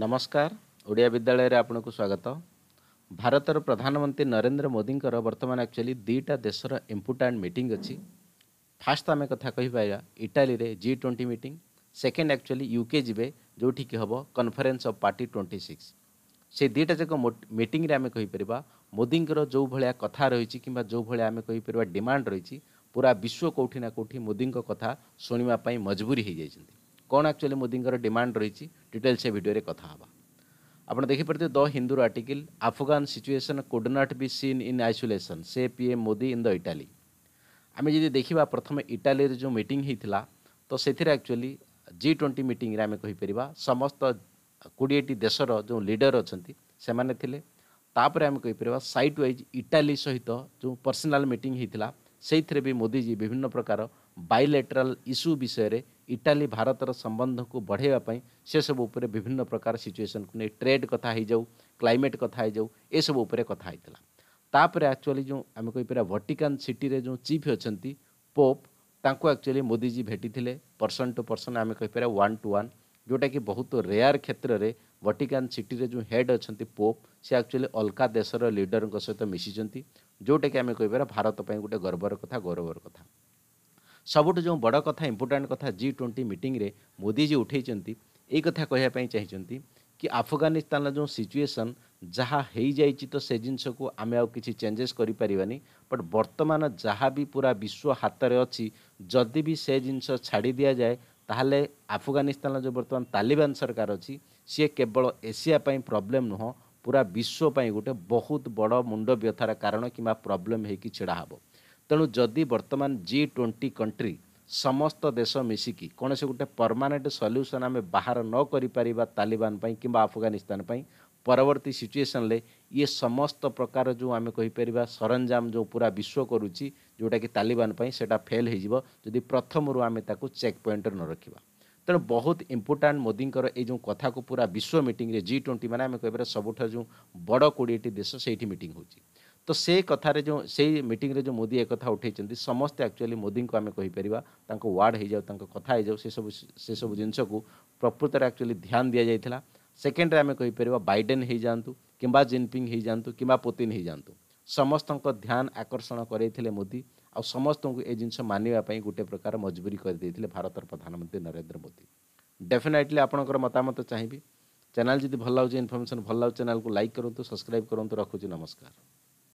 ନମସ୍କାର ଓଡ଼ିଆ ବିଦ୍ୟାଳୟରେ ଆପଣଙ୍କୁ ସ୍ୱାଗତ ଭାରତର ପ୍ରଧାନମନ୍ତ୍ରୀ ନରେନ୍ଦ୍ର ମୋଦିଙ୍କର ବର୍ତ୍ତମାନ ଆକ୍ଚୁଆଲି ଦୁଇଟା ଦେଶର ଇମ୍ପୋର୍ଟାଣ୍ଟ ମିଟିଂ ଅଛି ଫାର୍ଷ୍ଟ ଆମେ କଥା କହିପାରିବା ଇଟାଲୀରେ G twenty meeting second actually UK ଯିବେ ଯେଉଁଠିକି ହେବ conference of party twenty six ସେ ଦୁଇଟା ଯାକ ମିଟିଂରେ ଆମେ କହିପାରିବା ମୋଦିଙ୍କର ଯେଉଁ ଭଳିଆ କଥା ରହିଛି କିମ୍ବା ଯେଉଁ ଭଳିଆ ଆମେ କହିପାରିବା ଡିମାଣ୍ଡ ରହିଛି ପୁରା ବିଶ୍ୱ କେଉଁଠି ନା କେଉଁଠି ମୋଦିଙ୍କ କଥା ଶୁଣିବା ପାଇଁ ମଜବୁରୀ ହୋଇଯାଇଛନ୍ତି कौन आकचुअली मोदी डिमांड रही डिटेल से भिडियो कथा आप देखिपारे the Hindu article Afghan situation could not be seen in isolation से PM Modi in the Italy आम जी देखा प्रथम इटाली जो मीट होता तो से आकचुअली जि ट्वेंटी मीटर आम कहींपर समस्त कोड़ेटी देशर जो लिडर अच्छा से मैंने तापर आम कहींपर सैट व्वज इटाली सहित जो पर्सनाल मीट होता से मोदी जी विभिन्न प्रकार ବାଇଲେଟରାଲ୍ ଇସ୍ୟୁ ବିଷୟରେ ଇଟାଲୀ ଭାରତର ସମ୍ବନ୍ଧକୁ ବଢ଼ାଇବା ପାଇଁ ସେସବୁ ଉପରେ ବିଭିନ୍ନ ପ୍ରକାର ସିଚୁଏସନ୍କୁ ନେଇ ଟ୍ରେଡ୍ କଥା ହେଇଯାଉ କ୍ଲାଇମେଟ୍ କଥା ହେଇଯାଉ ଏସବୁ ଉପରେ କଥା ହେଇଥିଲା ତାପରେ ଆକ୍ଚୁଆଲି ଯେଉଁ ଆମେ କହିପାରିବା ଭଟିକାନ୍ ସିଟିରେ ଯେଉଁ ଚିଫ୍ ଅଛନ୍ତି ପୋପ୍ ତାଙ୍କୁ ଆକ୍ଚୁଆଲି ମୋଦିଜୀ ଭେଟିଥିଲେ ପର୍ସନ୍ ଟୁ ପର୍ସନ୍ ଆମେ କହିପାରିବା ୱାନ୍ ଟୁ ୱାନ୍ ଯେଉଁଟାକି ବହୁତ ରେୟାର୍ କ୍ଷେତ୍ରରେ ଭଟିକାନ୍ ସିଟିରେ ଯେଉଁ ହେଡ୍ ଅଛନ୍ତି ପୋପ୍ ସେ ଆକ୍ଚୁଆଲି ଅଲଗା ଦେଶର ଲିଡରଙ୍କ ସହିତ ମିଶିଛନ୍ତି ଯେଉଁଟାକି ଆମେ କହିପାରିବା ଭାରତ ପାଇଁ ଗୋଟେ ଗର୍ବର କଥା ଗୌରବର କଥା ସବୁଠୁ ଯେଉଁ ବଡ଼ କଥା ଇମ୍ପୋର୍ଟାଣ୍ଟ କଥା ଜି ଟ୍ୱେଣ୍ଟି ମିଟିଂରେ ମୋଦିଜୀ ଉଠାଇଛନ୍ତି ଏଇ କଥା କହିବା ପାଇଁ ଚାହିଁଛନ୍ତି କି ଆଫଗାନିସ୍ତାନର ଯେଉଁ ସିଚୁଏସନ୍ ଯାହା ହେଇଯାଇଛି ତ ସେ ଜିନିଷକୁ ଆମେ ଆଉ କିଛି ଚେଞ୍ଜେସ୍ କରିପାରିବାନି ବଟ୍ ବର୍ତ୍ତମାନ ଯାହା ବି ପୁରା ବିଶ୍ୱ ହାତରେ ଅଛି ଯଦି ବି ସେ ଜିନିଷ ଛାଡ଼ି ଦିଆଯାଏ ତାହେଲେ ଆଫଗାନିସ୍ତାନର ଯେଉଁ ବର୍ତ୍ତମାନ ତାଲିବାନ ସରକାର ଅଛି ସିଏ କେବଳ ଏସିଆ ପାଇଁ ପ୍ରୋବ୍ଲେମ୍ ନୁହଁ ପୁରା ବିଶ୍ୱ ପାଇଁ ଗୋଟେ ବହୁତ ବଡ଼ ମୁଣ୍ଡ ବ୍ୟଥାର କାରଣ କିମ୍ବା ପ୍ରୋବ୍ଲେମ୍ ହେଇକି ଛିଡ଼ା ହେବ ତେଣୁ ଯଦି ବର୍ତ୍ତମାନ ଜି ଟ୍ୱେଣ୍ଟି କଣ୍ଟ୍ରି ସମସ୍ତ ଦେଶ ମିଶିକି କୌଣସି ଗୋଟେ ପରମାନେଣ୍ଟ ସଲ୍ୟୁସନ୍ ଆମେ ବାହାର ନ କରିପାରିବା ତାଲିବାନ ପାଇଁ କିମ୍ବା ଆଫଗାନିସ୍ତାନ ପାଇଁ ପରବର୍ତ୍ତୀ ସିଚୁଏସନ୍ରେ ଇଏ ସମସ୍ତ ପ୍ରକାର ଯେଉଁ ଆମେ କହିପାରିବା ସରଞ୍ଜାମ ଯେଉଁ ପୁରା ବିଶ୍ୱ କରୁଛି ଯେଉଁଟାକି ତାଲିବାନ ପାଇଁ ସେଇଟା ଫେଲ୍ ହେଇଯିବ ଯଦି ପ୍ରଥମରୁ ଆମେ ତାକୁ ଚେକ୍ ପଏଣ୍ଟରେ ନ ରଖିବା ତେଣୁ ବହୁତ ଇମ୍ପୋର୍ଟାଣ୍ଟ ମୋଦିଙ୍କର ଏଇ ଯେଉଁ କଥାକୁ ପୁରା ବିଶ୍ୱ ମିଟିଂରେ ଜି ଟ୍ୱେଣ୍ଟି ମାନେ ଆମେ କହିପାରିବା ସବୁଠାରୁ ଯେଉଁ ବଡ଼ କୋଡ଼ିଏଟି ଦେଶ ସେଇଠି ମିଟିଂ ହେଉଛି ତ ସେ କଥାରେ ଯେଉଁ ସେଇ ମିଟିଂରେ ଯେଉଁ ମୋଦି ଏକଥା ଉଠାଇଛନ୍ତି ସମସ୍ତେ ଆକ୍ଚୁଆଲି ମୋଦିଙ୍କୁ ଆମେ କହିପାରିବା ତାଙ୍କ ୱାର୍ଡ଼ ହେଇଯାଉ ତାଙ୍କ କଥା ହେଇଯାଉ ସେସବୁ ସେସବୁ ଜିନିଷକୁ ପ୍ରକୃତରେ ଆକ୍ଚୁଆଲି ଧ୍ୟାନ ଦିଆଯାଇଥିଲା ସେକେଣ୍ଡରେ ଆମେ କହିପାରିବା ବାଇଡେନ୍ ହେଇଯାଆନ୍ତୁ କିମ୍ବା ଜିନପିଙ୍ଗ ହେଇଯାଆନ୍ତୁ କିମ୍ବା ପୁତିନ ହେଇଯାଆନ୍ତୁ ସମସ୍ତଙ୍କ ଧ୍ୟାନ ଆକର୍ଷଣ କରାଇଥିଲେ ମୋଦି ଆଉ ସମସ୍ତଙ୍କୁ ଏ ଜିନିଷ ମାନିବା ପାଇଁ ଗୋଟେ ପ୍ରକାର ମଜବୁରୀ କରିଦେଇଥିଲେ ଭାରତର ପ୍ରଧାନମନ୍ତ୍ରୀ ନରେନ୍ଦ୍ର ମୋଦି ଡେଫିନେଟଲି ଆପଣଙ୍କର ମତାମତ ଚାହିଁବି ଚ୍ୟାନେଲ୍ ଯଦି ଭଲ ଲାଗୁଛି ଇନଫର୍ମେସନ୍ ଭଲ ଲାଗୁଛି ଚ୍ୟାନେଲ୍କୁ ଲାଇକ୍ କରନ୍ତୁ ସବସ୍କ୍ରାଇବ୍ କରନ୍ତୁ ରଖୁଛି ନମସ୍କାର